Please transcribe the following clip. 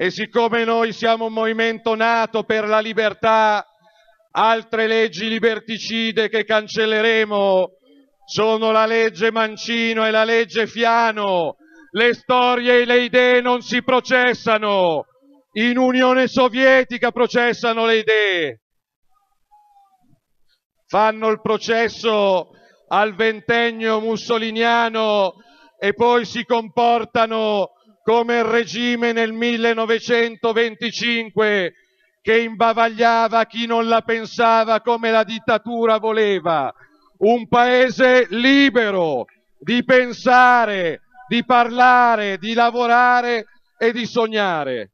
E siccome noi siamo un movimento nato per la libertà, altre leggi liberticide che cancelleremo sono la legge Mancino e la legge Fiano. Le storie e le idee non si processano. In Unione Sovietica processano le idee. Fanno il processo al ventennio mussoliniano e poi si comportano come il regime nel 1925 che imbavagliava chi non la pensava come la dittatura voleva. Un paese libero di pensare, di parlare, di lavorare e di sognare.